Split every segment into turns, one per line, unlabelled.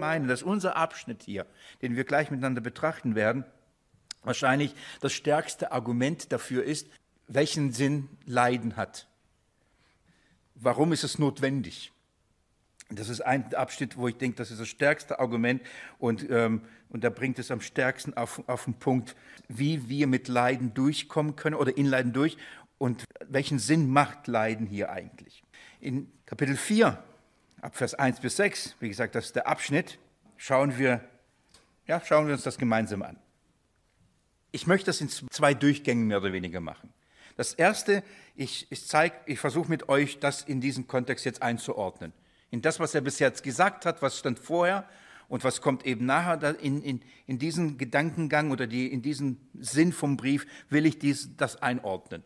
meinen, dass unser Abschnitt hier, den wir gleich miteinander betrachten werden, wahrscheinlich das stärkste Argument dafür ist, welchen Sinn Leiden hat. Warum ist es notwendig? Das ist ein Abschnitt, wo ich denke, das ist das stärkste Argument und, ähm, und da bringt es am stärksten auf, auf den Punkt, wie wir mit Leiden durchkommen können oder in Leiden durch und welchen Sinn macht Leiden hier eigentlich. In Kapitel 4 ab Vers 1 bis 6, wie gesagt, das ist der Abschnitt, schauen wir, ja, schauen wir uns das gemeinsam an. Ich möchte das in zwei Durchgängen mehr oder weniger machen. Das erste, ich, ich ich versuche mit euch das in diesen Kontext jetzt einzuordnen. In das, was er bis jetzt gesagt hat, was stand vorher und was kommt eben nachher. In, in, in diesen Gedankengang oder die, in diesen Sinn vom Brief will ich dies, das einordnen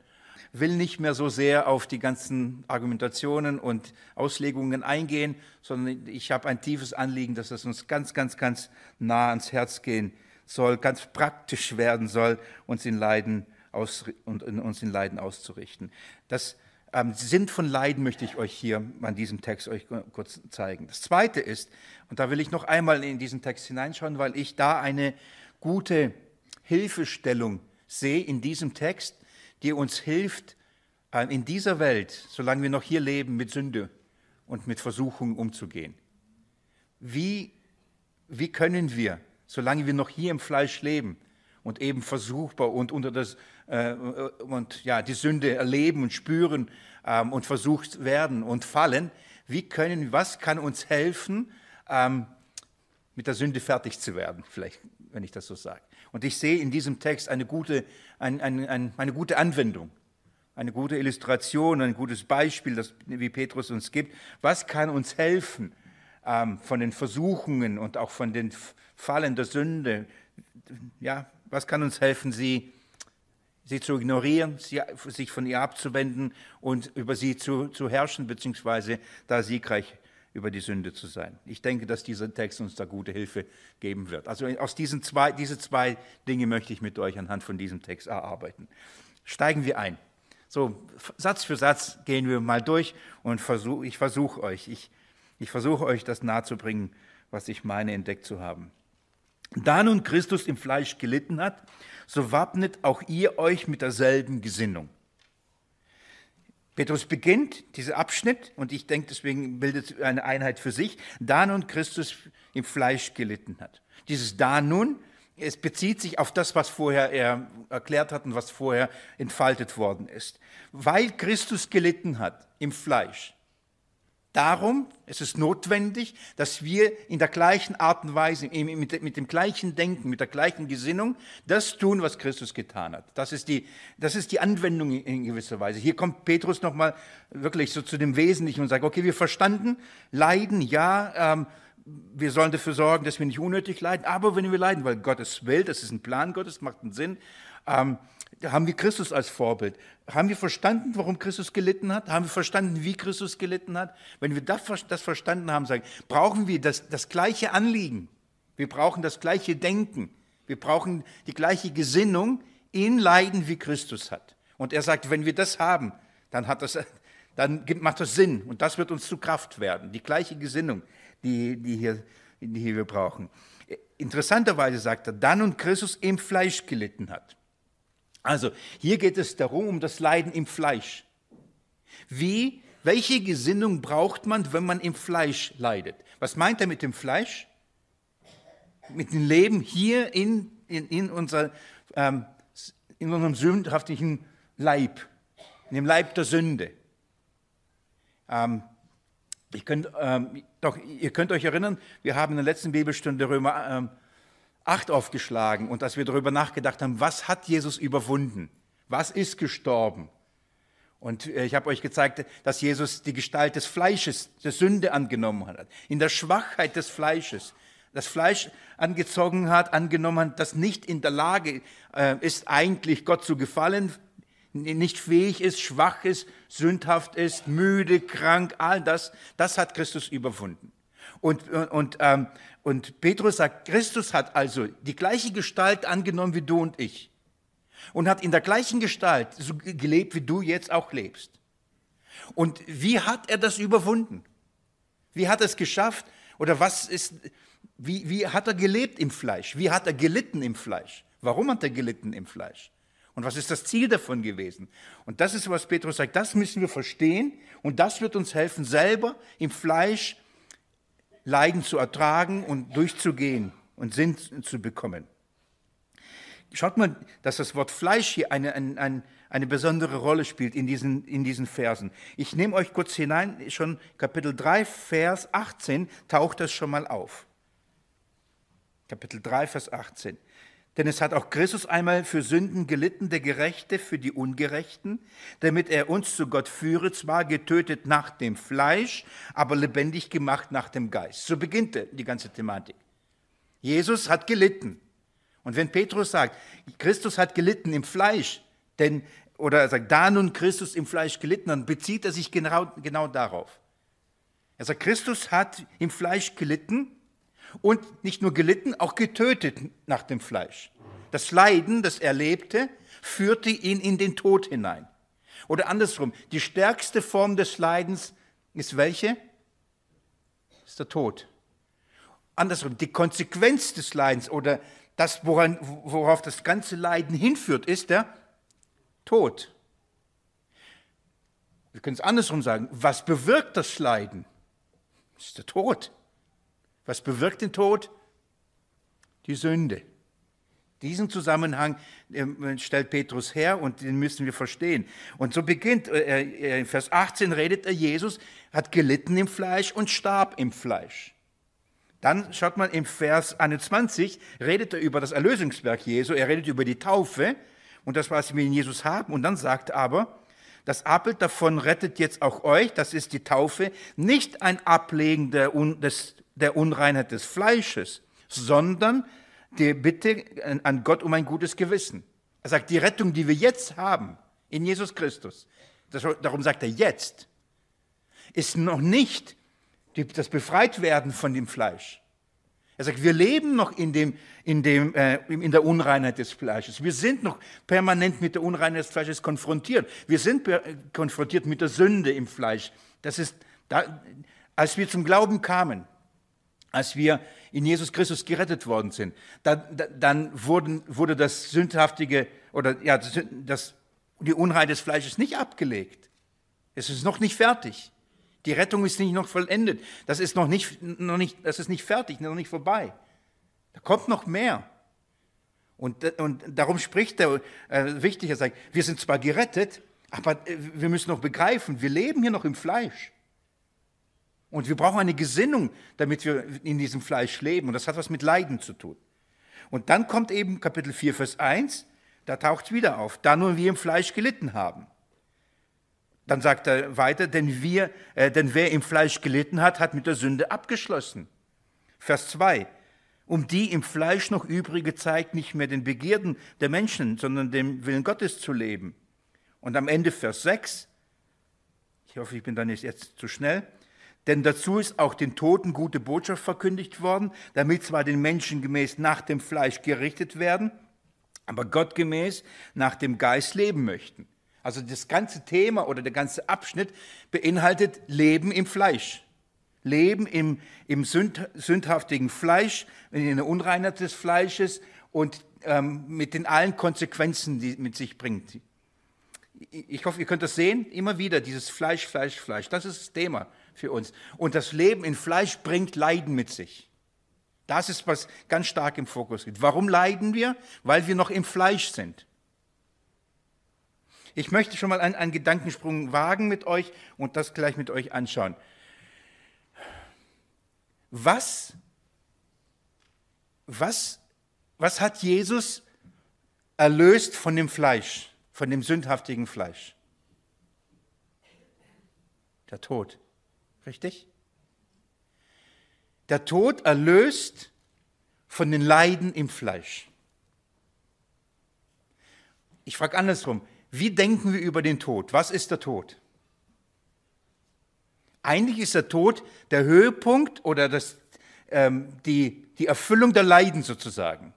will nicht mehr so sehr auf die ganzen Argumentationen und Auslegungen eingehen, sondern ich habe ein tiefes Anliegen, dass es uns ganz, ganz, ganz nah ans Herz gehen soll, ganz praktisch werden soll, uns in Leiden aus, und in, uns in Leiden auszurichten. Das ähm, Sinn von Leiden möchte ich euch hier an diesem Text euch kurz zeigen. Das Zweite ist, und da will ich noch einmal in diesen Text hineinschauen, weil ich da eine gute Hilfestellung sehe in diesem Text, die uns hilft, äh, in dieser Welt, solange wir noch hier leben, mit Sünde und mit Versuchungen umzugehen. Wie, wie können wir, solange wir noch hier im Fleisch leben und eben versuchbar und unter das äh, und ja die Sünde erleben und spüren ähm, und versucht werden und fallen, wie können, was kann uns helfen, ähm, mit der Sünde fertig zu werden, vielleicht, wenn ich das so sage. Und ich sehe in diesem Text eine gute ein, ein, ein, eine gute Anwendung, eine gute Illustration, ein gutes Beispiel, das, wie Petrus uns gibt. Was kann uns helfen ähm, von den Versuchungen und auch von den Fallen der Sünde? Ja, was kann uns helfen, sie, sie zu ignorieren, sie, sich von ihr abzuwenden und über sie zu, zu herrschen, beziehungsweise da siegreich zu über die Sünde zu sein. Ich denke, dass dieser Text uns da gute Hilfe geben wird. Also aus diesen zwei, diese zwei Dinge möchte ich mit euch anhand von diesem Text erarbeiten. Steigen wir ein. So, Satz für Satz gehen wir mal durch und versuch, ich versuche euch, ich, ich versuche euch das nahezubringen, was ich meine, entdeckt zu haben. Da nun Christus im Fleisch gelitten hat, so wappnet auch ihr euch mit derselben Gesinnung. Petrus beginnt diesen Abschnitt, und ich denke, deswegen bildet eine Einheit für sich, da nun Christus im Fleisch gelitten hat. Dieses da nun, es bezieht sich auf das, was vorher er erklärt hat und was vorher entfaltet worden ist. Weil Christus gelitten hat im Fleisch, Darum es ist es notwendig, dass wir in der gleichen Art und Weise, mit, dem gleichen Denken, mit der gleichen Gesinnung, das tun, was Christus getan hat. Das ist die, das ist die Anwendung in gewisser Weise. Hier kommt Petrus nochmal wirklich so zu dem Wesentlichen und sagt, okay, wir verstanden, leiden, ja, ähm, wir sollen dafür sorgen, dass wir nicht unnötig leiden, aber wenn wir leiden, weil Gottes will, das ist ein Plan Gottes, macht einen Sinn, ähm, haben wir Christus als Vorbild? Haben wir verstanden, warum Christus gelitten hat? Haben wir verstanden, wie Christus gelitten hat? Wenn wir das verstanden haben, sagen, brauchen wir das, das gleiche Anliegen. Wir brauchen das gleiche Denken. Wir brauchen die gleiche Gesinnung in Leiden, wie Christus hat. Und er sagt, wenn wir das haben, dann, hat das, dann macht das Sinn und das wird uns zu Kraft werden. Die gleiche Gesinnung, die, die, hier, die hier wir brauchen. Interessanterweise sagt er, dann und Christus im Fleisch gelitten hat. Also hier geht es darum, um das Leiden im Fleisch. Wie, welche Gesinnung braucht man, wenn man im Fleisch leidet? Was meint er mit dem Fleisch? Mit dem Leben hier in, in, in, unser, ähm, in unserem sündhaftigen Leib, in dem Leib der Sünde. Ähm, ich könnt, ähm, doch, ihr könnt euch erinnern, wir haben in der letzten Bibelstunde Römer Acht aufgeschlagen und dass wir darüber nachgedacht haben, was hat Jesus überwunden? Was ist gestorben? Und äh, ich habe euch gezeigt, dass Jesus die Gestalt des Fleisches, der Sünde angenommen hat, in der Schwachheit des Fleisches, das Fleisch angezogen hat, angenommen hat, das nicht in der Lage äh, ist, eigentlich Gott zu gefallen, nicht fähig ist, schwach ist, sündhaft ist, müde, krank, all das, das hat Christus überwunden. Und, und, ähm, und Petrus sagt, Christus hat also die gleiche Gestalt angenommen wie du und ich. Und hat in der gleichen Gestalt so gelebt, wie du jetzt auch lebst. Und wie hat er das überwunden? Wie hat er es geschafft? Oder was ist, wie, wie hat er gelebt im Fleisch? Wie hat er gelitten im Fleisch? Warum hat er gelitten im Fleisch? Und was ist das Ziel davon gewesen? Und das ist, was Petrus sagt, das müssen wir verstehen und das wird uns helfen, selber im Fleisch Leiden zu ertragen und durchzugehen und Sinn zu bekommen. Schaut mal, dass das Wort Fleisch hier eine, eine, eine besondere Rolle spielt in diesen, in diesen Versen. Ich nehme euch kurz hinein, schon Kapitel 3, Vers 18 taucht das schon mal auf. Kapitel 3, Vers 18. Denn es hat auch Christus einmal für Sünden gelitten, der Gerechte für die Ungerechten, damit er uns zu Gott führe, zwar getötet nach dem Fleisch, aber lebendig gemacht nach dem Geist. So beginnt die ganze Thematik. Jesus hat gelitten. Und wenn Petrus sagt, Christus hat gelitten im Fleisch, denn, oder er sagt, da nun Christus im Fleisch gelitten, dann bezieht er sich genau, genau darauf. Er sagt, Christus hat im Fleisch gelitten, und nicht nur gelitten, auch getötet nach dem Fleisch. Das Leiden, das er lebte, führte ihn in den Tod hinein. Oder andersrum, die stärkste Form des Leidens ist welche? Ist der Tod. Andersrum, die Konsequenz des Leidens oder das, woran, worauf das ganze Leiden hinführt, ist der Tod. Wir können es andersrum sagen. Was bewirkt das Leiden? Das ist der Tod. Was bewirkt den Tod? Die Sünde. Diesen Zusammenhang ähm, stellt Petrus her und den müssen wir verstehen. Und so beginnt, äh, äh, äh, in Vers 18 redet er, Jesus hat gelitten im Fleisch und starb im Fleisch. Dann schaut man im Vers 21, redet er über das Erlösungswerk Jesu, er redet über die Taufe und das, was wir in Jesus haben. Und dann sagt aber, das Abbild davon rettet jetzt auch euch, das ist die Taufe, nicht ein Ablegen des der Unreinheit des Fleisches, sondern die Bitte an Gott um ein gutes Gewissen. Er sagt, die Rettung, die wir jetzt haben in Jesus Christus, darum sagt er jetzt, ist noch nicht das Befreitwerden von dem Fleisch. Er sagt, wir leben noch in, dem, in, dem, äh, in der Unreinheit des Fleisches. Wir sind noch permanent mit der Unreinheit des Fleisches konfrontiert. Wir sind konfrontiert mit der Sünde im Fleisch. Das ist, da, als wir zum Glauben kamen, als wir in Jesus Christus gerettet worden sind, dann, dann wurden, wurde das sündhaftige oder ja, das, die Unrein des Fleisches nicht abgelegt. Es ist noch nicht fertig. Die Rettung ist nicht noch vollendet. Das ist noch nicht, noch nicht, das ist nicht fertig, noch nicht vorbei. Da kommt noch mehr. Und, und darum spricht er äh, wichtig, er sagt, wir sind zwar gerettet, aber äh, wir müssen noch begreifen, wir leben hier noch im Fleisch. Und wir brauchen eine Gesinnung, damit wir in diesem Fleisch leben. Und das hat was mit Leiden zu tun. Und dann kommt eben Kapitel 4, Vers 1, da taucht es wieder auf, da nun wir im Fleisch gelitten haben. Dann sagt er weiter, denn, wir, äh, denn wer im Fleisch gelitten hat, hat mit der Sünde abgeschlossen. Vers 2, um die im Fleisch noch übrige Zeit nicht mehr den Begierden der Menschen, sondern dem Willen Gottes zu leben. Und am Ende Vers 6, ich hoffe, ich bin da nicht jetzt zu schnell, denn dazu ist auch den Toten gute Botschaft verkündigt worden, damit zwar den Menschen gemäß nach dem Fleisch gerichtet werden, aber Gott gemäß nach dem Geist leben möchten. Also das ganze Thema oder der ganze Abschnitt beinhaltet Leben im Fleisch. Leben im, im sünd, sündhaftigen Fleisch, in der Unreinheit des Fleisches und ähm, mit den allen Konsequenzen, die mit sich bringt. Ich hoffe, ihr könnt das sehen, immer wieder, dieses Fleisch, Fleisch, Fleisch, das ist das Thema für uns. Und das Leben in Fleisch bringt Leiden mit sich. Das ist, was ganz stark im Fokus geht. Warum leiden wir? Weil wir noch im Fleisch sind. Ich möchte schon mal einen, einen Gedankensprung wagen mit euch und das gleich mit euch anschauen. Was, was, was hat Jesus erlöst von dem Fleisch, von dem sündhaftigen Fleisch? Der Tod. Richtig? Der Tod erlöst von den Leiden im Fleisch. Ich frage andersrum, wie denken wir über den Tod? Was ist der Tod? Eigentlich ist der Tod der Höhepunkt oder das, ähm, die, die Erfüllung der Leiden sozusagen.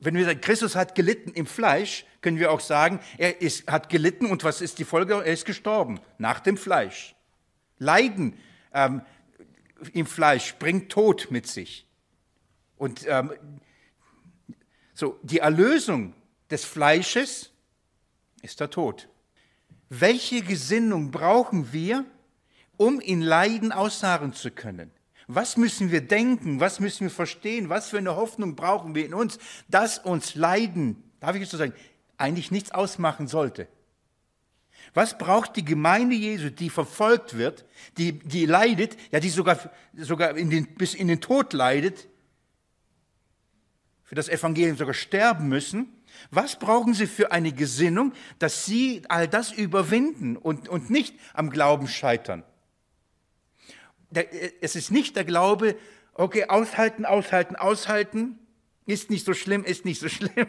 Wenn wir sagen, Christus hat gelitten im Fleisch, können wir auch sagen, er ist, hat gelitten und was ist die Folge? Er ist gestorben nach dem Fleisch. Leiden ähm, im Fleisch bringt Tod mit sich. Und ähm, so die Erlösung des Fleisches ist der Tod. Welche Gesinnung brauchen wir, um in Leiden ausharren zu können? Was müssen wir denken? Was müssen wir verstehen? Was für eine Hoffnung brauchen wir in uns, dass uns Leiden, darf ich es so sagen, eigentlich nichts ausmachen sollte? Was braucht die Gemeinde Jesu, die verfolgt wird, die, die leidet, ja, die sogar, sogar in den, bis in den Tod leidet, für das Evangelium sogar sterben müssen? Was brauchen sie für eine Gesinnung, dass sie all das überwinden und, und nicht am Glauben scheitern? Äh, es ist nicht der Glaube, okay, aushalten, aushalten, aushalten, ist nicht so schlimm, ist nicht so schlimm.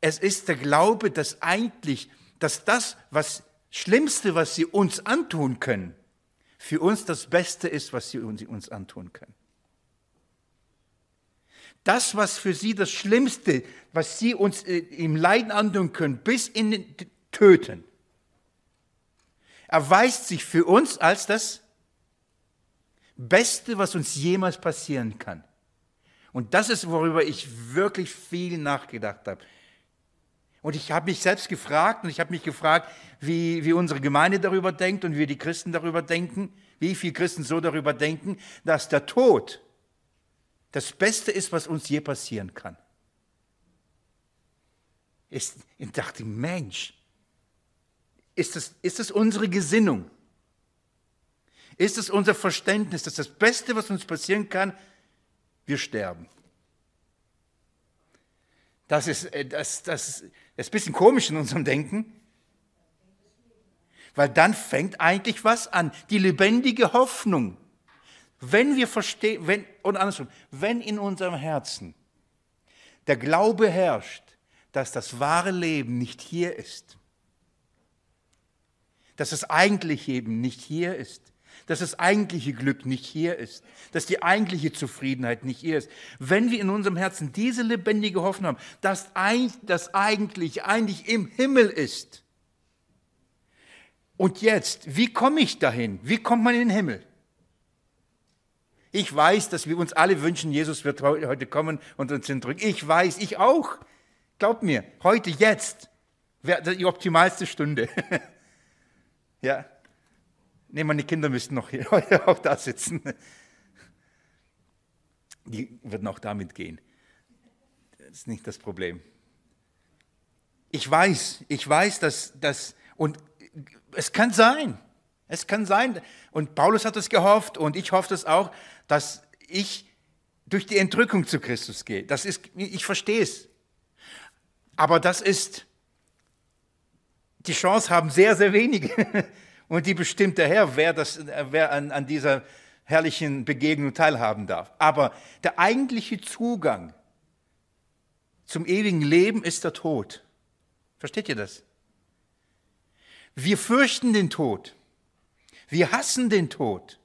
Es ist der Glaube, dass eigentlich dass das, was Schlimmste, was sie uns antun können, für uns das Beste ist, was sie uns antun können. Das, was für sie das Schlimmste, was sie uns äh, im Leiden antun können, bis in den Töten, erweist sich für uns als das Beste, was uns jemals passieren kann. Und das ist, worüber ich wirklich viel nachgedacht habe. Und ich habe mich selbst gefragt und ich habe mich gefragt, wie, wie unsere Gemeinde darüber denkt und wie die Christen darüber denken, wie viele Christen so darüber denken, dass der Tod das Beste ist, was uns je passieren kann. Ich dachte, Mensch, ist das, ist das unsere Gesinnung? Ist es unser Verständnis, dass das Beste, was uns passieren kann, wir sterben? Das ist, äh, das, das, das ist ein bisschen komisch in unserem Denken. Weil dann fängt eigentlich was an. Die lebendige Hoffnung. Wenn wir verstehen, wenn, und andersrum, wenn in unserem Herzen der Glaube herrscht, dass das wahre Leben nicht hier ist, dass es eigentlich eben nicht hier ist, dass das eigentliche Glück nicht hier ist, dass die eigentliche Zufriedenheit nicht hier ist. Wenn wir in unserem Herzen diese lebendige Hoffnung haben, dass das eigentlich, eigentlich im Himmel ist. Und jetzt, wie komme ich dahin? Wie kommt man in den Himmel? Ich weiß, dass wir uns alle wünschen, Jesus wird heute kommen und uns hindrücken. Ich weiß, ich auch. Glaubt mir, heute, jetzt wäre die optimalste Stunde. ja, Nee, meine Kinder müssten noch hier, auch da sitzen. Die würden auch damit gehen. Das ist nicht das Problem. Ich weiß, ich weiß, dass das, und es kann sein, es kann sein, und Paulus hat es gehofft und ich hoffe es auch, dass ich durch die Entrückung zu Christus gehe. Das ist, ich verstehe es. Aber das ist, die Chance haben sehr, sehr wenige. Und die bestimmt der Herr, wer, das, äh, wer an, an dieser herrlichen Begegnung teilhaben darf. Aber der eigentliche Zugang zum ewigen Leben ist der Tod. Versteht ihr das? Wir fürchten den Tod. Wir hassen den Tod.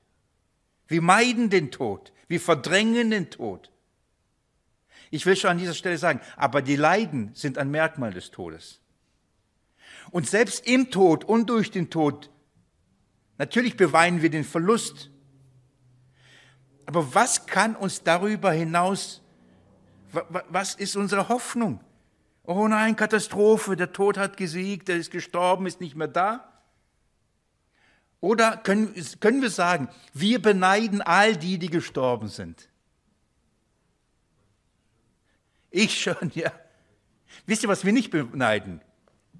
Wir meiden den Tod. Wir verdrängen den Tod. Ich will schon an dieser Stelle sagen, aber die Leiden sind ein Merkmal des Todes. Und selbst im Tod und durch den Tod Natürlich beweinen wir den Verlust. Aber was kann uns darüber hinaus, was ist unsere Hoffnung? Oh nein, Katastrophe, der Tod hat gesiegt, er ist gestorben, ist nicht mehr da. Oder können, können wir sagen, wir beneiden all die, die gestorben sind? Ich schon, ja. Wisst ihr, was wir nicht beneiden?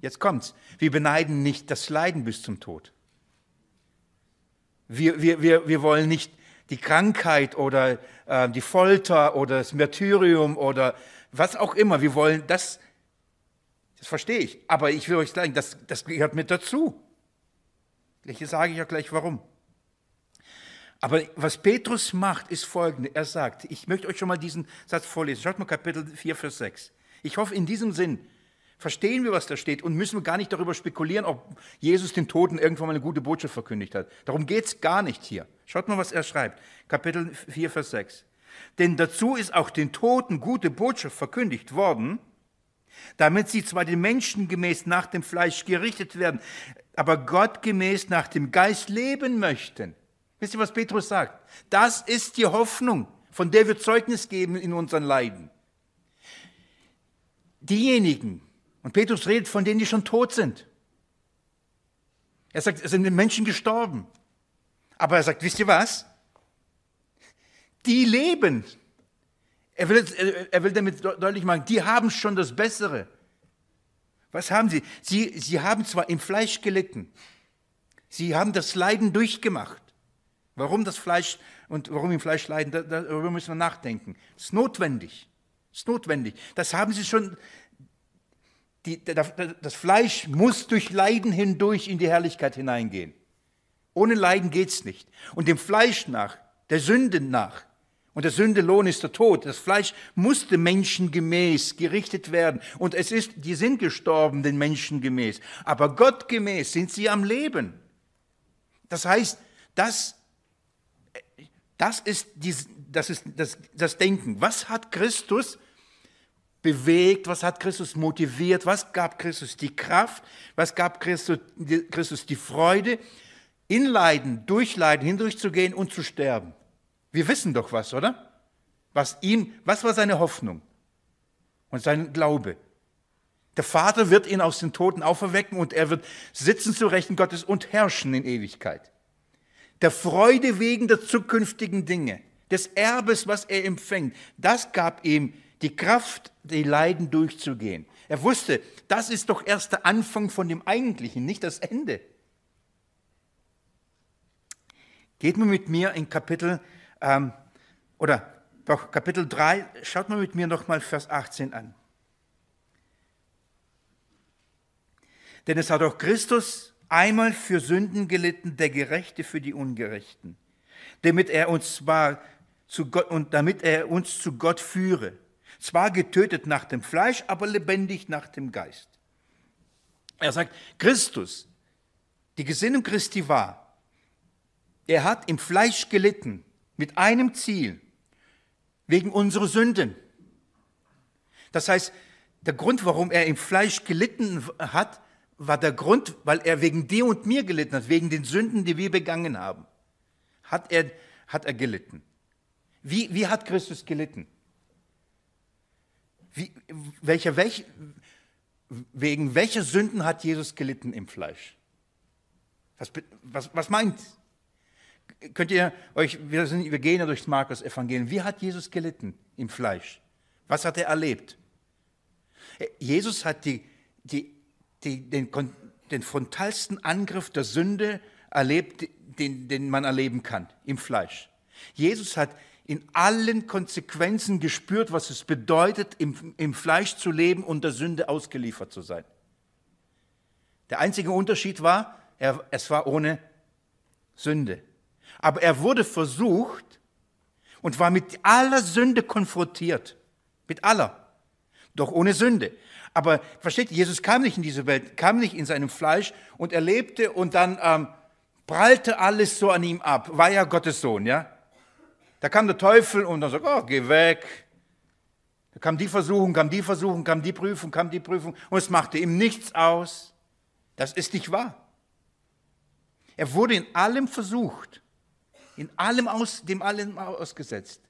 Jetzt kommt's. Wir beneiden nicht das Leiden bis zum Tod. Wir, wir, wir, wir wollen nicht die Krankheit oder äh, die Folter oder das Märtyrium oder was auch immer. Wir wollen das, das verstehe ich, aber ich will euch sagen, das, das gehört mit dazu. Gleich sage ich ja gleich warum. Aber was Petrus macht, ist folgende. Er sagt, ich möchte euch schon mal diesen Satz vorlesen. Schaut mal Kapitel 4, Vers 6. Ich hoffe, in diesem Sinn verstehen wir, was da steht und müssen wir gar nicht darüber spekulieren, ob Jesus den Toten irgendwann mal eine gute Botschaft verkündigt hat. Darum geht es gar nicht hier. Schaut mal, was er schreibt. Kapitel 4, Vers 6. Denn dazu ist auch den Toten gute Botschaft verkündigt worden, damit sie zwar den Menschen gemäß nach dem Fleisch gerichtet werden, aber Gott gemäß nach dem Geist leben möchten. Wisst ihr, was Petrus sagt? Das ist die Hoffnung, von der wir Zeugnis geben in unseren Leiden. Diejenigen, und Petrus redet von denen, die schon tot sind. Er sagt, es sind Menschen gestorben. Aber er sagt, wisst ihr was? Die leben. Er will, er will damit deutlich machen, die haben schon das Bessere. Was haben sie? sie? Sie haben zwar im Fleisch gelitten. Sie haben das Leiden durchgemacht. Warum das Fleisch und warum im Fleisch leiden, darüber müssen wir nachdenken. Das ist notwendig. Das ist notwendig. Das haben sie schon, die, das Fleisch muss durch Leiden hindurch in die Herrlichkeit hineingehen. Ohne Leiden geht's nicht. Und dem Fleisch nach, der Sünde nach, und der Sündelohn ist der Tod. Das Fleisch musste menschengemäß gerichtet werden. Und es ist, die sind gestorben, den Menschen gemäß. Aber gottgemäß sind sie am Leben. Das heißt, das, das ist, die, das, ist das, das Denken. Was hat Christus bewegt, was hat Christus motiviert, was gab Christus die Kraft, was gab Christus die Freude, in Leiden, durch Leiden hindurchzugehen und zu sterben. Wir wissen doch was, oder? Was ihm, was war seine Hoffnung und sein Glaube? Der Vater wird ihn aus den Toten auferwecken und er wird sitzen zu Rechten Gottes und herrschen in Ewigkeit. Der Freude wegen der zukünftigen Dinge, des Erbes, was er empfängt, das gab ihm die Kraft, die Leiden durchzugehen. Er wusste, das ist doch erst der Anfang von dem Eigentlichen, nicht das Ende. Geht mal mit mir in Kapitel, ähm, oder doch Kapitel 3, schaut mal mit mir nochmal Vers 18 an. Denn es hat auch Christus einmal für Sünden gelitten, der Gerechte für die Ungerechten, damit er uns zwar zu Gott und damit er uns zu Gott führe zwar getötet nach dem Fleisch, aber lebendig nach dem Geist. Er sagt, Christus, die Gesinnung Christi war, er hat im Fleisch gelitten mit einem Ziel, wegen unserer Sünden. Das heißt, der Grund, warum er im Fleisch gelitten hat, war der Grund, weil er wegen dir und mir gelitten hat, wegen den Sünden, die wir begangen haben. Hat er, hat er gelitten. Wie, wie hat Christus gelitten? Wie, welche, welche, wegen welcher Sünden hat Jesus gelitten im Fleisch? Was, was, was meint? Könnt ihr euch, wir, sind, wir gehen ja durchs Markus-Evangelium. Wie hat Jesus gelitten im Fleisch? Was hat er erlebt? Äh, Jesus hat die, die, die, den, den frontalsten Angriff der Sünde erlebt, den, den man erleben kann im Fleisch. Jesus hat in allen Konsequenzen gespürt, was es bedeutet, im, im Fleisch zu leben und der Sünde ausgeliefert zu sein. Der einzige Unterschied war, er, es war ohne Sünde. Aber er wurde versucht und war mit aller Sünde konfrontiert. Mit aller. Doch ohne Sünde. Aber versteht, Jesus kam nicht in diese Welt, kam nicht in seinem Fleisch und er lebte und dann ähm, prallte alles so an ihm ab. War ja Gottes Sohn, ja? Da kam der Teufel und dann sagt, oh, geh weg. Da kam die Versuchung, kam die Versuchung, kam die Prüfung, kam die Prüfung und es machte ihm nichts aus. Das ist nicht wahr. Er wurde in allem versucht, in allem aus, dem allem ausgesetzt.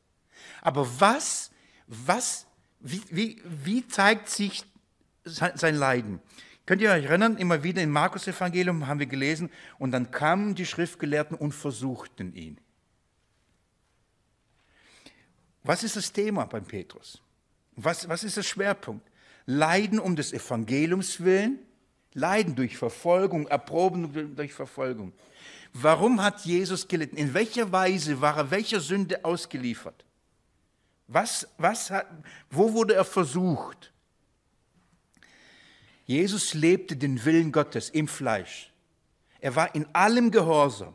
Aber was, was, wie, wie, wie zeigt sich sein Leiden? Könnt ihr euch erinnern, immer wieder im Markus-Evangelium haben wir gelesen, und dann kamen die Schriftgelehrten und versuchten ihn. Was ist das Thema beim Petrus? Was, was ist der Schwerpunkt? Leiden um des Evangeliums willen, Leiden durch Verfolgung, Erproben durch Verfolgung. Warum hat Jesus gelitten? In welcher Weise war er welcher Sünde ausgeliefert? Was, was hat, wo wurde er versucht? Jesus lebte den Willen Gottes im Fleisch. Er war in allem Gehorsam.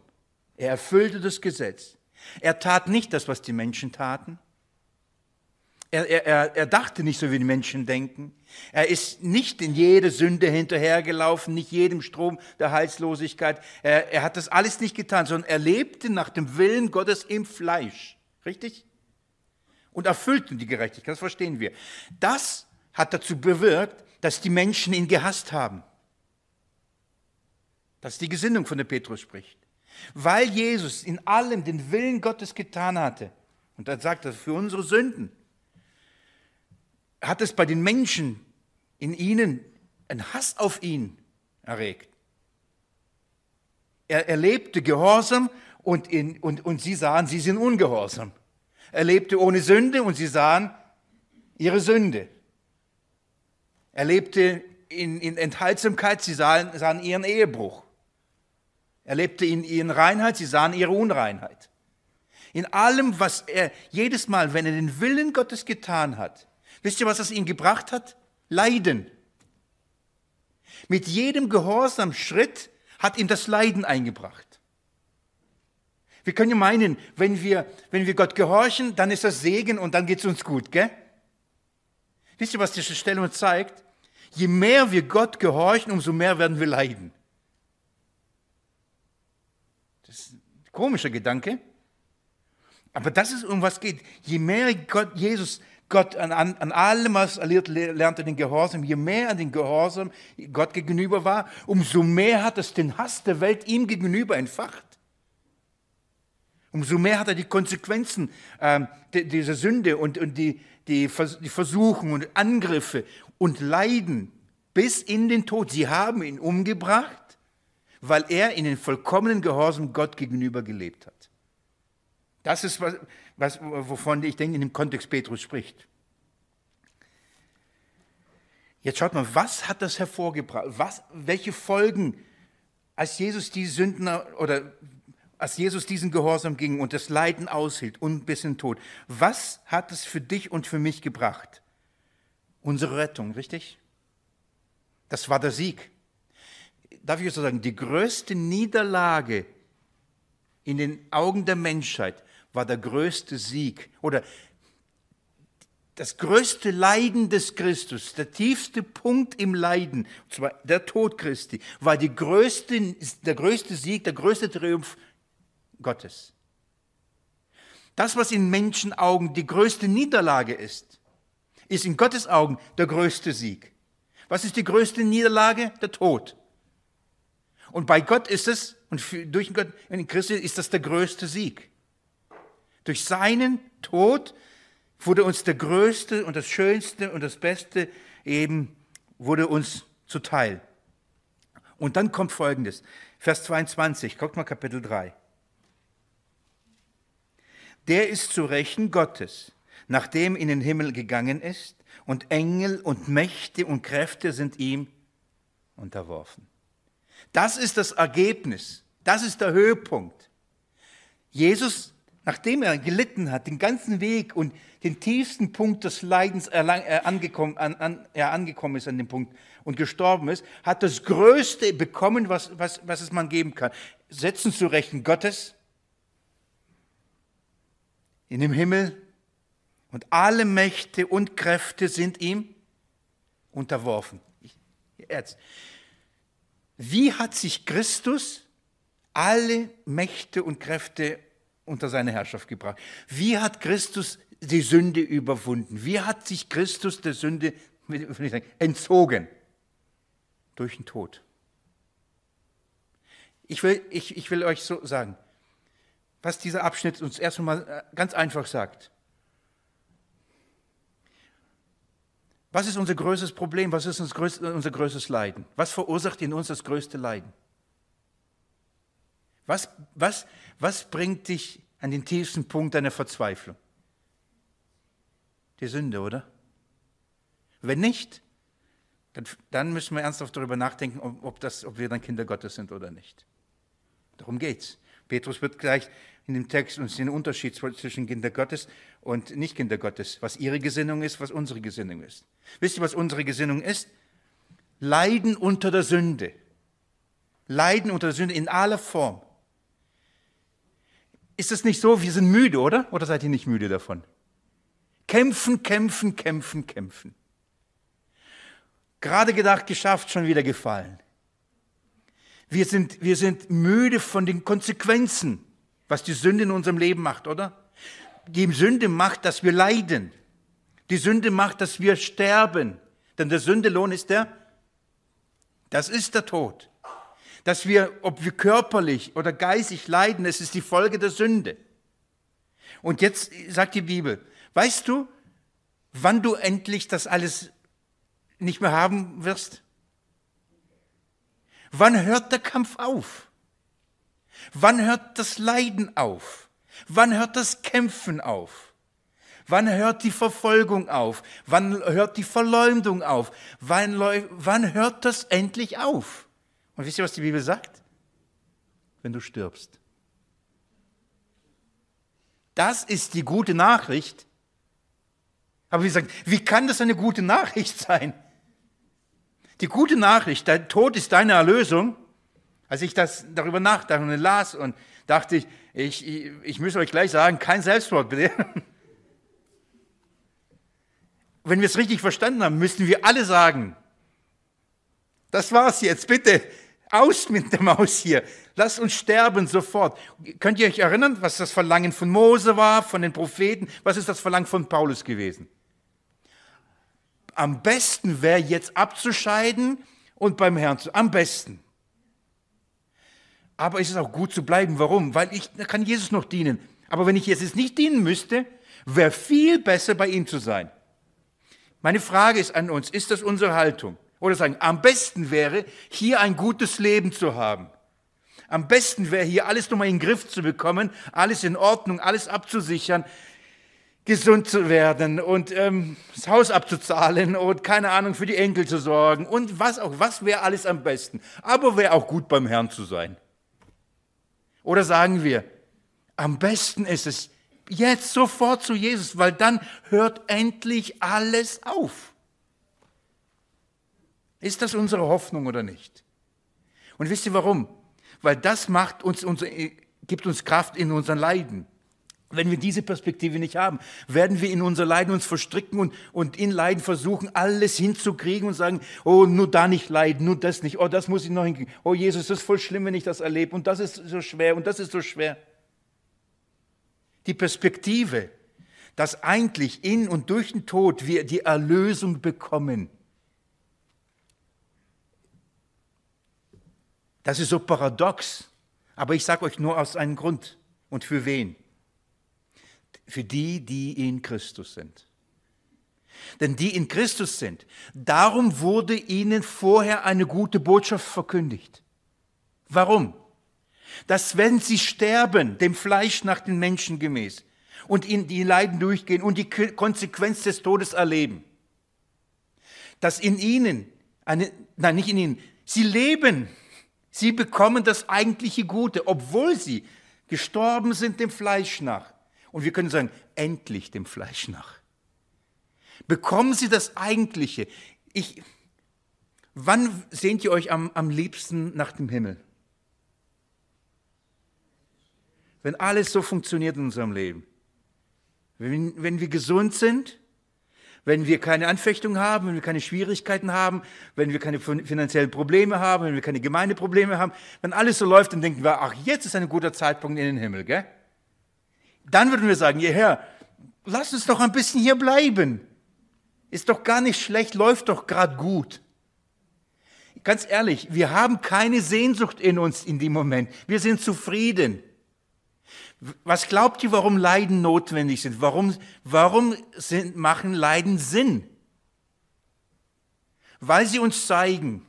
Er erfüllte das Gesetz. Er tat nicht das, was die Menschen taten. Er, er, er dachte nicht so, wie die Menschen denken. Er ist nicht in jede Sünde hinterhergelaufen, nicht jedem Strom der Heilslosigkeit. Er, er hat das alles nicht getan, sondern er lebte nach dem Willen Gottes im Fleisch. Richtig? Und erfüllte die Gerechtigkeit, das verstehen wir. Das hat dazu bewirkt, dass die Menschen ihn gehasst haben. Das ist die Gesinnung, von der Petrus spricht. Weil Jesus in allem den Willen Gottes getan hatte, und dann sagt er, für unsere Sünden, hat es bei den Menschen in ihnen einen Hass auf ihn erregt. Er erlebte Gehorsam und, in, und, und sie sahen, sie sind ungehorsam. Er lebte ohne Sünde und sie sahen ihre Sünde. Er lebte in, in Enthaltsamkeit, sie sahen, sahen ihren Ehebruch. Er lebte in, in Reinheit, sie sahen ihre Unreinheit. In allem, was er jedes Mal, wenn er den Willen Gottes getan hat, Wisst ihr, was das ihnen gebracht hat? Leiden. Mit jedem Gehorsamschritt hat ihm das Leiden eingebracht. Wir können ja meinen, wenn wir, wenn wir Gott gehorchen, dann ist das Segen und dann geht es uns gut, gell? Wisst ihr, was diese Stellung zeigt? Je mehr wir Gott gehorchen, umso mehr werden wir leiden. Das ist ein komischer Gedanke. Aber das ist, um was geht. Je mehr Gott, Jesus Gott an, an allem was er lernte den Gehorsam. Je mehr er den Gehorsam Gott gegenüber war, umso mehr hat es den Hass der Welt ihm gegenüber entfacht. Umso mehr hat er die Konsequenzen ähm, dieser Sünde und, und die, die, Vers die Versuchen und Angriffe und Leiden bis in den Tod. Sie haben ihn umgebracht, weil er in den vollkommenen Gehorsam Gott gegenüber gelebt hat. Das ist, was, was, wovon ich denke, in dem Kontext Petrus spricht. Jetzt schaut mal, was hat das hervorgebracht? Was, welche Folgen, als Jesus die Sünden oder als Jesus diesen Gehorsam ging und das Leiden aushielt und bis in den Tod, was hat es für dich und für mich gebracht? Unsere Rettung, richtig? Das war der Sieg. Darf ich so sagen, die größte Niederlage in den Augen der Menschheit war der größte Sieg oder das größte Leiden des Christus, der tiefste Punkt im Leiden, und zwar der Tod Christi, war größte, der größte Sieg, der größte Triumph Gottes. Das, was in Menschenaugen die größte Niederlage ist, ist in Gottes Augen der größte Sieg. Was ist die größte Niederlage? Der Tod. Und bei Gott ist es, und durch Gott, in Christus ist das der größte Sieg. Durch seinen Tod wurde uns der Größte und das Schönste und das Beste eben wurde uns zuteil. Und dann kommt Folgendes, Vers 22, guckt mal Kapitel 3. Der ist zu Rechen Gottes, nachdem in den Himmel gegangen ist, und Engel und Mächte und Kräfte sind ihm unterworfen. Das ist das Ergebnis, das ist der Höhepunkt. Jesus nachdem er gelitten hat, den ganzen Weg und den tiefsten Punkt des Leidens erlang, er, äh, angekommen, an, an, er angekommen ist an dem Punkt und gestorben ist, hat das Größte bekommen, was, was, was es man geben kann. Setzen zu Rechten Gottes in dem Himmel und alle Mächte und Kräfte sind ihm unterworfen. Jetzt. Wie hat sich Christus alle Mächte und Kräfte unter seine Herrschaft gebracht. Wie hat Christus die Sünde überwunden? Wie hat sich Christus der Sünde entzogen? Durch den Tod. Ich will, ich, ich will euch so sagen, was dieser Abschnitt uns erst einmal äh, ganz einfach sagt. Was ist unser größtes Problem? Was ist unser größtes Leiden? Was verursacht in uns das größte Leiden? Was, was, was bringt dich an den tiefsten Punkt deiner Verzweiflung? Die Sünde, oder? Wenn nicht, dann, dann müssen wir ernsthaft darüber nachdenken, ob, ob, das, ob wir dann Kinder Gottes sind oder nicht. Darum geht's. Petrus wird gleich in dem Text uns den Unterschied zwischen Kinder Gottes und nicht Kinder Gottes, was ihre Gesinnung ist, was unsere Gesinnung ist. Wisst ihr, was unsere Gesinnung ist? Leiden unter der Sünde. Leiden unter der Sünde in aller Form. Ist es nicht so, wir sind müde, oder? Oder seid ihr nicht müde davon? Kämpfen, kämpfen, kämpfen, kämpfen. Gerade gedacht, geschafft, schon wieder gefallen. Wir sind, wir sind müde von den Konsequenzen, was die Sünde in unserem Leben macht, oder? Die Sünde macht, dass wir leiden. Die Sünde macht, dass wir sterben. Denn der Sündelohn ist der, das ist der Tod dass wir, ob wir körperlich oder geistig leiden, es ist die Folge der Sünde. Und jetzt sagt die Bibel, weißt du, wann du endlich das alles nicht mehr haben wirst? Wann hört der Kampf auf? Wann hört das Leiden auf? Wann hört das Kämpfen auf? Wann hört die Verfolgung auf? Wann hört die Verleumdung auf? Wann, wann hört das endlich auf? Und wisst ihr, was die Bibel sagt? Wenn du stirbst. Das ist die gute Nachricht. Aber wie gesagt, wie kann das eine gute Nachricht sein? Die gute Nachricht, der Tod ist deine Erlösung. Als ich das darüber nachdachte und las und dachte ich, ich, ich, muss euch gleich sagen, kein Selbstmord bitte. Wenn wir es richtig verstanden haben, müssten wir alle sagen, das war's jetzt, bitte. Aus mit der Maus hier. Lasst uns sterben sofort. Könnt ihr euch erinnern, was das Verlangen von Mose war, von den Propheten? Was ist das Verlangen von Paulus gewesen? Am besten wäre jetzt abzuscheiden und beim Herrn zu. Am besten. Aber es ist auch gut zu bleiben. Warum? Weil ich da kann Jesus noch dienen. Aber wenn ich Jesus nicht dienen müsste, wäre viel besser bei ihm zu sein. Meine Frage ist an uns, ist das unsere Haltung? Oder sagen, am besten wäre, hier ein gutes Leben zu haben. Am besten wäre, hier alles nochmal in den Griff zu bekommen, alles in Ordnung, alles abzusichern, gesund zu werden und ähm, das Haus abzuzahlen und keine Ahnung für die Enkel zu sorgen und was auch, was wäre alles am besten. Aber wäre auch gut beim Herrn zu sein. Oder sagen wir, am besten ist es jetzt sofort zu Jesus, weil dann hört endlich alles auf. Ist das unsere Hoffnung oder nicht? Und wisst ihr warum? Weil das macht uns, uns, gibt uns Kraft in unseren Leiden. Wenn wir diese Perspektive nicht haben, werden wir in unser Leiden uns verstricken und, und in Leiden versuchen, alles hinzukriegen und sagen, oh, nur da nicht leiden, nur das nicht, oh, das muss ich noch hinkriegen, oh, Jesus, das ist voll schlimm, wenn ich das erlebe und das ist so schwer und das ist so schwer. Die Perspektive, dass eigentlich in und durch den Tod wir die Erlösung bekommen, Das ist so paradox. Aber ich sage euch nur aus einem Grund. Und für wen? Für die, die in Christus sind. Denn die in Christus sind, darum wurde ihnen vorher eine gute Botschaft verkündigt. Warum? Dass wenn sie sterben, dem Fleisch nach den Menschen gemäß, und ihnen die Leiden durchgehen und die Konsequenz des Todes erleben, dass in ihnen, eine, nein, nicht in ihnen, sie leben Sie bekommen das eigentliche Gute, obwohl sie gestorben sind dem Fleisch nach. Und wir können sagen, endlich dem Fleisch nach. Bekommen Sie das eigentliche. Ich, wann sehnt ihr euch am, am liebsten nach dem Himmel? Wenn alles so funktioniert in unserem Leben. Wenn, wenn wir gesund sind, wenn wir keine Anfechtung haben, wenn wir keine Schwierigkeiten haben, wenn wir keine finanziellen Probleme haben, wenn wir keine Gemeindeprobleme haben, wenn alles so läuft, dann denken wir, ach, jetzt ist ein guter Zeitpunkt in den Himmel, gell? Dann würden wir sagen, ihr Herr, lass uns doch ein bisschen hier bleiben. Ist doch gar nicht schlecht, läuft doch gerade gut. Ganz ehrlich, wir haben keine Sehnsucht in uns in dem Moment. Wir sind zufrieden. Was glaubt ihr, warum Leiden notwendig sind? Warum, warum sind, machen Leiden Sinn? Weil sie uns zeigen,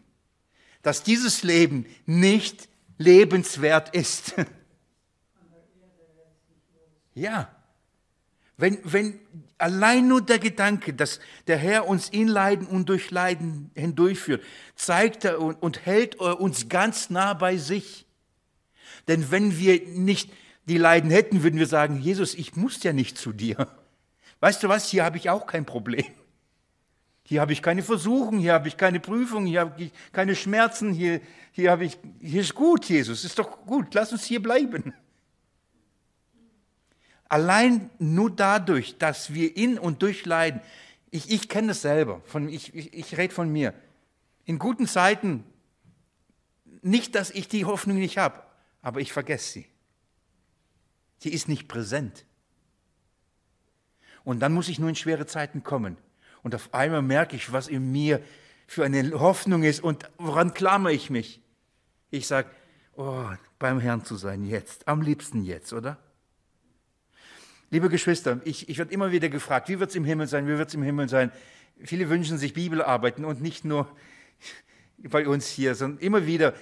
dass dieses Leben nicht lebenswert ist. Ja. Wenn, wenn allein nur der Gedanke, dass der Herr uns in Leiden und durch Leiden hindurchführt, zeigt er und, und hält uns ganz nah bei sich. Denn wenn wir nicht die Leiden hätten, würden wir sagen, Jesus, ich muss ja nicht zu dir. Weißt du was, hier habe ich auch kein Problem. Hier habe ich keine Versuchung, hier habe ich keine Prüfung, hier habe ich keine Schmerzen, hier, hier, habe ich, hier ist gut, Jesus, ist doch gut, lass uns hier bleiben. Allein nur dadurch, dass wir in und durch Leiden, ich, ich kenne das selber, von, ich, ich, ich rede von mir, in guten Zeiten, nicht, dass ich die Hoffnung nicht habe, aber ich vergesse sie. Sie ist nicht präsent. Und dann muss ich nur in schwere Zeiten kommen. Und auf einmal merke ich, was in mir für eine Hoffnung ist und woran klammere ich mich. Ich sage, oh, beim Herrn zu sein jetzt, am liebsten jetzt, oder? Liebe Geschwister, ich, ich werde immer wieder gefragt, wie wird es im Himmel sein, wie wird es im Himmel sein? Viele wünschen sich Bibelarbeiten und nicht nur bei uns hier, sondern immer wieder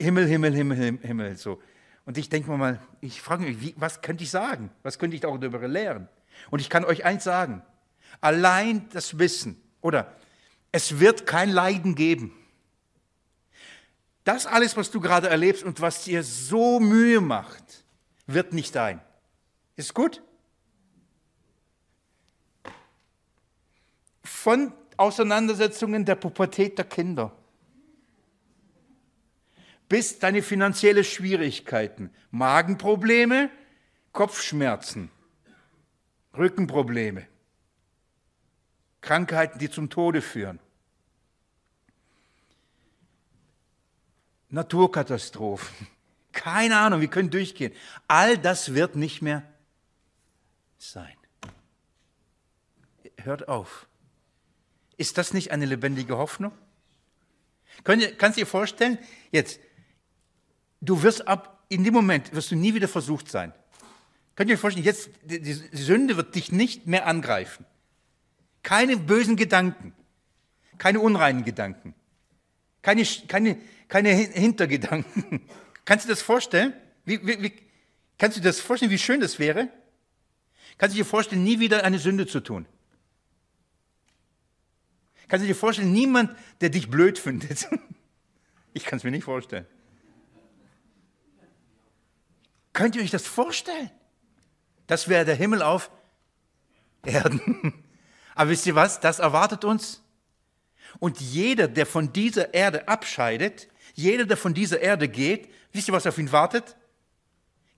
Himmel, Himmel, Himmel, Himmel, Himmel so. Und ich denke mir mal, ich frage mich, wie, was könnte ich sagen? Was könnte ich darüber lehren? Und ich kann euch eins sagen, allein das Wissen oder es wird kein Leiden geben. Das alles, was du gerade erlebst und was dir so Mühe macht, wird nicht dein. Ist gut? Von Auseinandersetzungen der Pubertät der Kinder bis deine finanziellen Schwierigkeiten, Magenprobleme, Kopfschmerzen, Rückenprobleme, Krankheiten, die zum Tode führen, Naturkatastrophen. Keine Ahnung, wir können durchgehen. All das wird nicht mehr sein. Hört auf. Ist das nicht eine lebendige Hoffnung? Könnt ihr, kannst du dir vorstellen, jetzt, du wirst ab, in dem Moment wirst du nie wieder versucht sein. Könnt ihr euch vorstellen, jetzt, die, Sünde wird dich nicht mehr angreifen. Keine bösen Gedanken, keine unreinen Gedanken, keine, keine, keine Hintergedanken. Kannst du dir das vorstellen? Wie, wie, wie, kannst du dir das vorstellen, wie schön das wäre? Kannst du dir vorstellen, nie wieder eine Sünde zu tun? Kannst du dir vorstellen, niemand, der dich blöd findet? Ich kann es mir nicht vorstellen. Könnt ihr euch das vorstellen? Das wäre der Himmel auf Erden. Aber wisst ihr was? Das erwartet uns. Und jeder, der von dieser Erde abscheidet, jeder, der von dieser Erde geht, wisst ihr, was auf ihn wartet?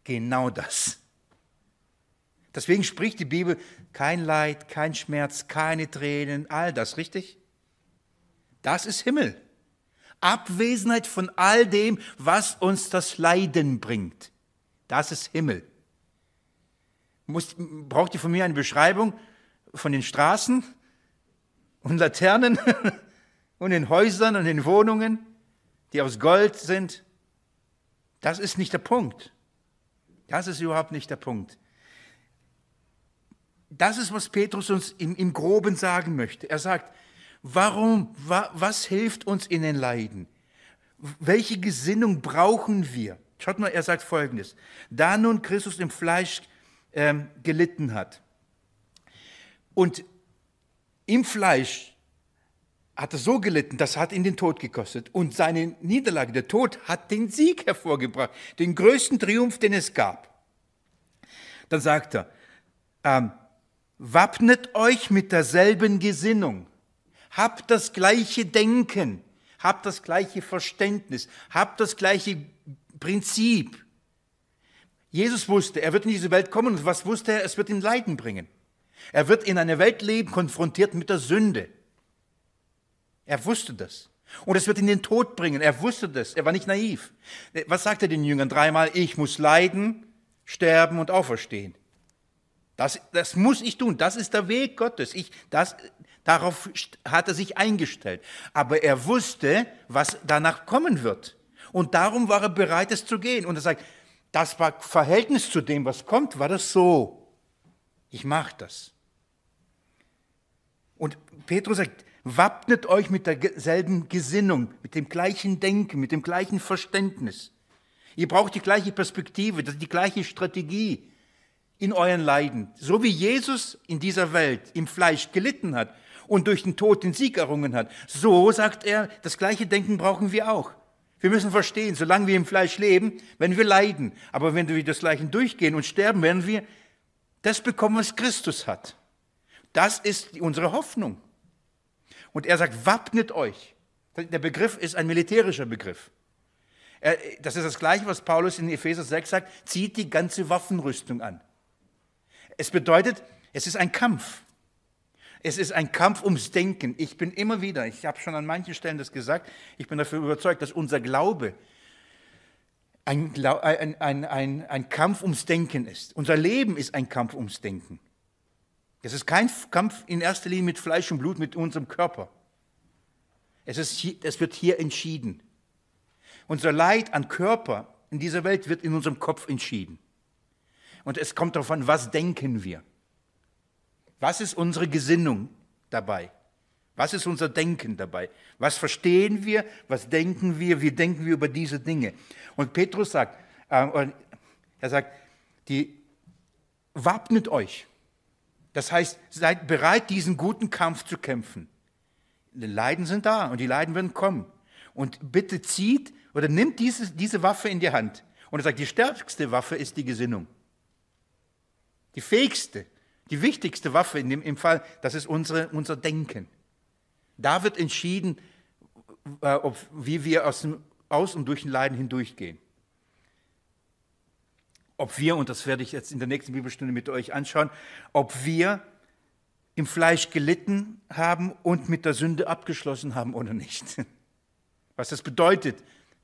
Genau das. Deswegen spricht die Bibel kein Leid, kein Schmerz, keine Tränen, all das, richtig? Das ist Himmel. Abwesenheit von all dem, was uns das Leiden bringt. Das ist Himmel. Muss, braucht ihr von mir eine Beschreibung von den Straßen und Laternen und den Häusern und den Wohnungen, die aus Gold sind? Das ist nicht der Punkt. Das ist überhaupt nicht der Punkt. Das ist, was Petrus uns im, im Groben sagen möchte. Er sagt, warum, wa, was hilft uns in den Leiden? Welche Gesinnung brauchen wir? Schaut mal, er sagt folgendes. Da nun Christus im Fleisch ähm, gelitten hat und im Fleisch hat er so gelitten, das hat ihn den Tod gekostet. Und seine Niederlage, der Tod, hat den Sieg hervorgebracht, den größten Triumph, den es gab. Dann sagt er, ähm, wappnet euch mit derselben Gesinnung, habt das gleiche Denken, habt das gleiche Verständnis, habt das gleiche Prinzip. Jesus wusste, er wird in diese Welt kommen und was wusste er? Es wird ihm Leiden bringen. Er wird in einer Welt leben, konfrontiert mit der Sünde. Er wusste das. Und es wird ihn den Tod bringen. Er wusste das. Er war nicht naiv. Was sagt er den Jüngern dreimal? Ich muss leiden, sterben und auferstehen. Das, das muss ich tun. Das ist der Weg Gottes. Ich, das, darauf hat er sich eingestellt. Aber er wusste, was danach kommen wird. Und darum war er bereit, es zu gehen. Und er sagt, das war Verhältnis zu dem, was kommt, war das so. Ich mache das. Und Petrus sagt, wappnet euch mit derselben Gesinnung, mit dem gleichen Denken, mit dem gleichen Verständnis. Ihr braucht die gleiche Perspektive, die gleiche Strategie in euren Leiden. So wie Jesus in dieser Welt im Fleisch gelitten hat und durch den Tod den Sieg errungen hat, so sagt er, das gleiche Denken brauchen wir auch. Wir müssen verstehen, solange wir im Fleisch leben, werden wir leiden. Aber wenn wir das Leiden durchgehen und sterben, werden wir das bekommen, was Christus hat. Das ist unsere Hoffnung. Und er sagt, wappnet euch. Der Begriff ist ein militärischer Begriff. Das ist das Gleiche, was Paulus in Epheser 6 sagt, zieht die ganze Waffenrüstung an. Es bedeutet, es ist ein Kampf. Es ist ein Kampf ums Denken. Ich bin immer wieder, ich habe schon an manchen Stellen das gesagt, ich bin dafür überzeugt, dass unser Glaube ein, ein, ein, ein, ein Kampf ums Denken ist. Unser Leben ist ein Kampf ums Denken. Es ist kein Kampf in erster Linie mit Fleisch und Blut, mit unserem Körper. Es, ist, es wird hier entschieden. Unser Leid an Körper in dieser Welt wird in unserem Kopf entschieden. Und es kommt darauf an, was denken wir. Was ist unsere Gesinnung dabei? Was ist unser Denken dabei? Was verstehen wir? Was denken wir? Wie denken wir über diese Dinge? Und Petrus sagt, äh, er sagt, die, wappnet euch. Das heißt, seid bereit, diesen guten Kampf zu kämpfen. Die Leiden sind da und die Leiden werden kommen. Und bitte zieht oder nimmt dieses, diese Waffe in die Hand. Und er sagt, die stärkste Waffe ist die Gesinnung. Die fähigste. Die wichtigste Waffe in dem, im Fall, das ist unsere, unser Denken. Da wird entschieden, äh, ob, wie wir aus, dem, aus und durch den Leiden hindurchgehen. Ob wir, und das werde ich jetzt in der nächsten Bibelstunde mit euch anschauen, ob wir im Fleisch gelitten haben und mit der Sünde abgeschlossen haben oder nicht. Was das bedeutet,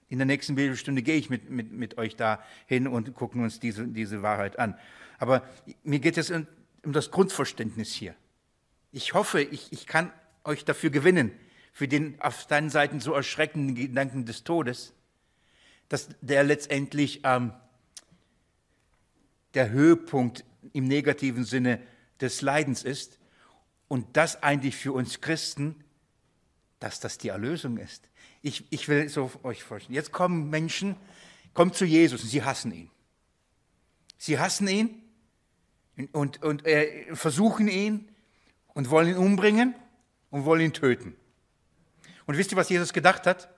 in der nächsten Bibelstunde gehe ich mit, mit, mit euch da hin und gucken uns diese, diese Wahrheit an. Aber mir geht es um das Grundverständnis hier. Ich hoffe, ich, ich kann euch dafür gewinnen, für den auf deinen Seiten so erschreckenden Gedanken des Todes, dass der letztendlich ähm, der Höhepunkt im negativen Sinne des Leidens ist und das eigentlich für uns Christen, dass das die Erlösung ist. Ich, ich will so euch vorstellen. Jetzt kommen Menschen, kommen zu Jesus und sie hassen ihn. Sie hassen ihn und, und äh, versuchen ihn und wollen ihn umbringen und wollen ihn töten. Und wisst ihr, was Jesus gedacht hat?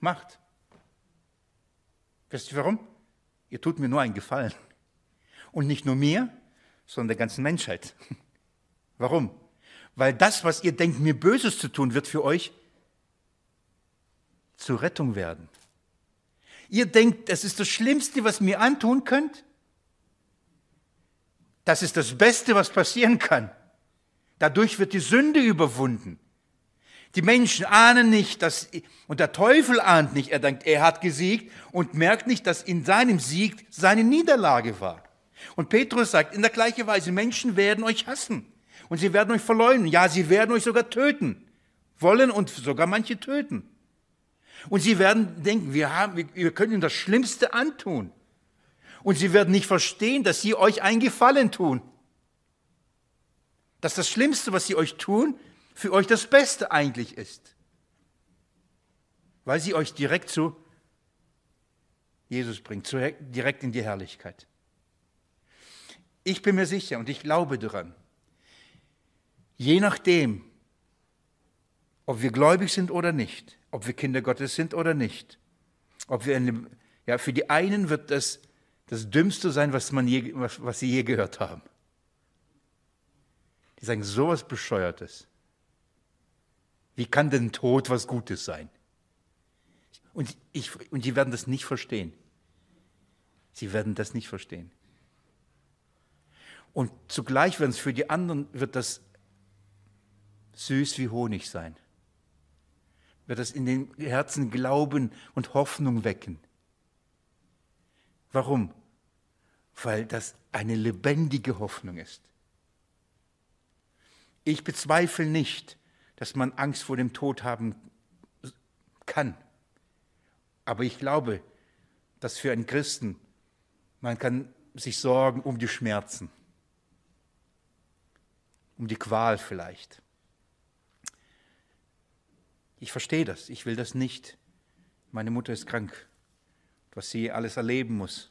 Macht. Wisst ihr warum? Ihr tut mir nur einen Gefallen. Und nicht nur mir, sondern der ganzen Menschheit. Warum? Weil das, was ihr denkt, mir Böses zu tun, wird für euch zur Rettung werden. Ihr denkt, das ist das Schlimmste, was ihr mir antun könnt, das ist das Beste, was passieren kann. Dadurch wird die Sünde überwunden. Die Menschen ahnen nicht, dass, und der Teufel ahnt nicht, er denkt, er hat gesiegt und merkt nicht, dass in seinem Sieg seine Niederlage war. Und Petrus sagt, in der gleichen Weise, Menschen werden euch hassen und sie werden euch verleumden. Ja, sie werden euch sogar töten. Wollen und sogar manche töten. Und sie werden denken, wir, haben, wir können ihnen das Schlimmste antun und sie werden nicht verstehen, dass sie euch einen Gefallen tun. Dass das Schlimmste, was sie euch tun, für euch das Beste eigentlich ist. Weil sie euch direkt zu Jesus bringt, direkt in die Herrlichkeit. Ich bin mir sicher und ich glaube daran, je nachdem, ob wir gläubig sind oder nicht, ob wir Kinder Gottes sind oder nicht, ob wir in dem, ja, für die einen wird das das Dümmste sein, was, man je, was, was sie je gehört haben. Die sagen sowas Bescheuertes. Wie kann denn Tod was Gutes sein? Und, ich, und die werden das nicht verstehen. Sie werden das nicht verstehen. Und zugleich wird es für die anderen, wird das süß wie Honig sein. Wird das in den Herzen Glauben und Hoffnung wecken. Warum? weil das eine lebendige Hoffnung ist. Ich bezweifle nicht, dass man Angst vor dem Tod haben kann. Aber ich glaube, dass für einen Christen man kann sich sorgen um die Schmerzen, um die Qual vielleicht. Ich verstehe das, ich will das nicht. Meine Mutter ist krank, was sie alles erleben muss.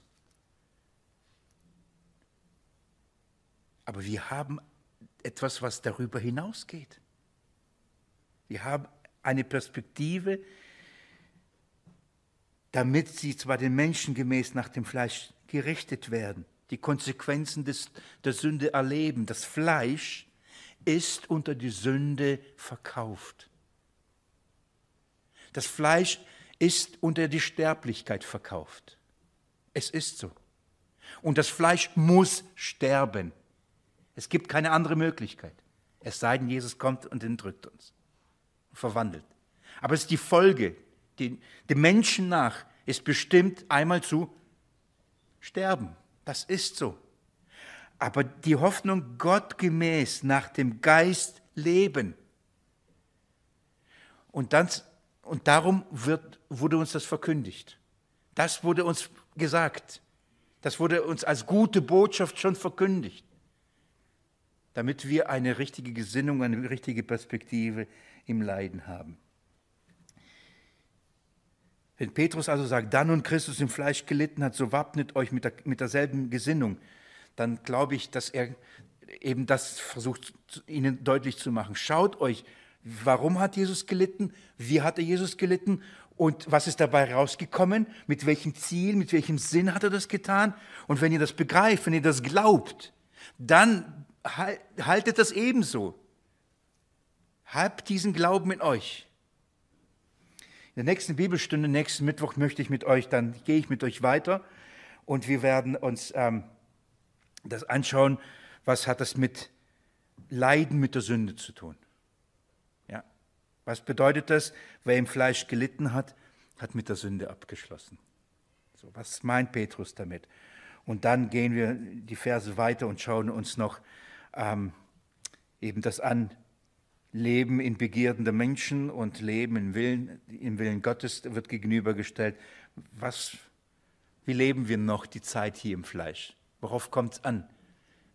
Aber wir haben etwas, was darüber hinausgeht. Wir haben eine Perspektive, damit sie zwar den Menschen gemäß nach dem Fleisch gerichtet werden, die Konsequenzen des, der Sünde erleben. Das Fleisch ist unter die Sünde verkauft. Das Fleisch ist unter die Sterblichkeit verkauft. Es ist so. Und das Fleisch muss sterben. Es gibt keine andere Möglichkeit. Es sei denn, Jesus kommt und entrückt uns, verwandelt. Aber es ist die Folge, die, dem Menschen nach ist bestimmt einmal zu sterben. Das ist so. Aber die Hoffnung gottgemäß nach dem Geist leben. Und, dann, und darum wird, wurde uns das verkündigt. Das wurde uns gesagt. Das wurde uns als gute Botschaft schon verkündigt damit wir eine richtige Gesinnung, eine richtige Perspektive im Leiden haben. Wenn Petrus also sagt, dann und Christus im Fleisch gelitten hat, so wappnet euch mit, der, mit derselben Gesinnung, dann glaube ich, dass er eben das versucht, ihnen deutlich zu machen. Schaut euch, warum hat Jesus gelitten, wie hat er Jesus gelitten und was ist dabei rausgekommen, mit welchem Ziel, mit welchem Sinn hat er das getan. Und wenn ihr das begreift, wenn ihr das glaubt, dann haltet das ebenso. Habt diesen Glauben in euch. In der nächsten Bibelstunde, nächsten Mittwoch möchte ich mit euch, dann gehe ich mit euch weiter und wir werden uns ähm, das anschauen, was hat das mit Leiden mit der Sünde zu tun. Ja. Was bedeutet das? Wer im Fleisch gelitten hat, hat mit der Sünde abgeschlossen. So, was meint Petrus damit? Und dann gehen wir die Verse weiter und schauen uns noch ähm, eben das an Leben in Begierden der Menschen und Leben im Willen, im Willen Gottes wird gegenübergestellt. Was, wie leben wir noch die Zeit hier im Fleisch? Worauf kommt es an?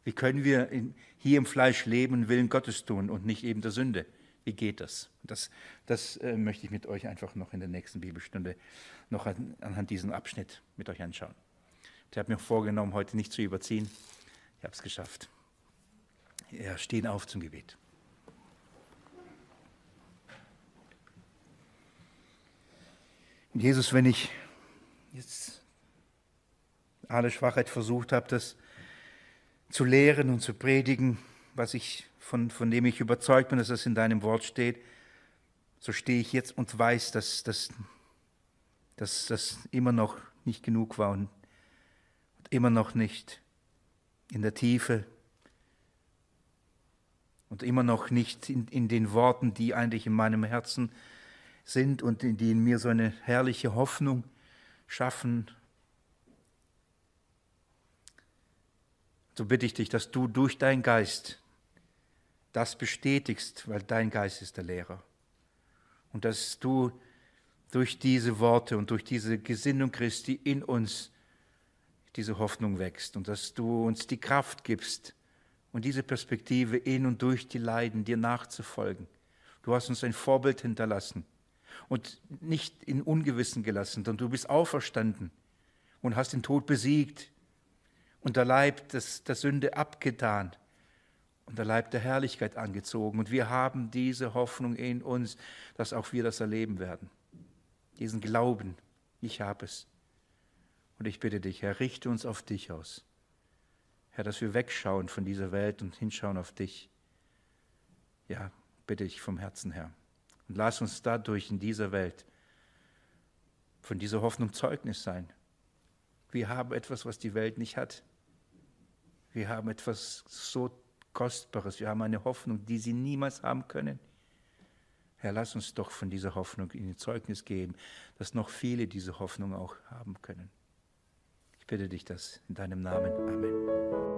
Wie können wir in, hier im Fleisch leben, und Willen Gottes tun und nicht eben der Sünde? Wie geht das? Das, das äh, möchte ich mit euch einfach noch in der nächsten Bibelstunde noch an, anhand diesem Abschnitt mit euch anschauen. Ich habe mir vorgenommen, heute nicht zu überziehen. Ich habe es geschafft ja, stehen auf zum Gebet. Jesus, wenn ich jetzt alle Schwachheit versucht habe, das zu lehren und zu predigen, was ich, von, von dem ich überzeugt bin, dass das in deinem Wort steht, so stehe ich jetzt und weiß, dass das dass, immer noch nicht genug war und immer noch nicht in der Tiefe und immer noch nicht in, in den Worten, die eigentlich in meinem Herzen sind und in, die in mir so eine herrliche Hoffnung schaffen. So bitte ich dich, dass du durch deinen Geist das bestätigst, weil dein Geist ist der Lehrer. Und dass du durch diese Worte und durch diese Gesinnung Christi in uns diese Hoffnung wächst und dass du uns die Kraft gibst, und diese Perspektive in und durch die Leiden dir nachzufolgen. Du hast uns ein Vorbild hinterlassen und nicht in Ungewissen gelassen, sondern du bist auferstanden und hast den Tod besiegt und der Leib des, der Sünde abgetan und der Leib der Herrlichkeit angezogen. Und wir haben diese Hoffnung in uns, dass auch wir das erleben werden. Diesen Glauben, ich habe es. Und ich bitte dich, Herr, richte uns auf dich aus. Herr, dass wir wegschauen von dieser Welt und hinschauen auf dich. Ja, bitte ich vom Herzen her. Und lass uns dadurch in dieser Welt von dieser Hoffnung Zeugnis sein. Wir haben etwas, was die Welt nicht hat. Wir haben etwas so Kostbares. Wir haben eine Hoffnung, die sie niemals haben können. Herr, lass uns doch von dieser Hoffnung in Zeugnis geben, dass noch viele diese Hoffnung auch haben können. Ich bitte dich das in deinem Namen. Amen.